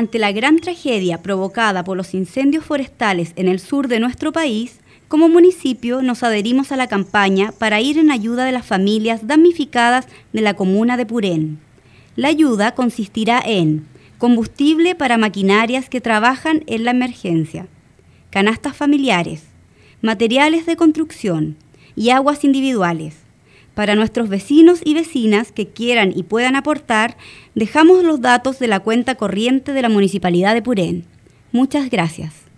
Ante la gran tragedia provocada por los incendios forestales en el sur de nuestro país, como municipio nos adherimos a la campaña para ir en ayuda de las familias damnificadas de la comuna de Purén. La ayuda consistirá en combustible para maquinarias que trabajan en la emergencia, canastas familiares, materiales de construcción y aguas individuales. Para nuestros vecinos y vecinas que quieran y puedan aportar, dejamos los datos de la cuenta corriente de la Municipalidad de Purén. Muchas gracias.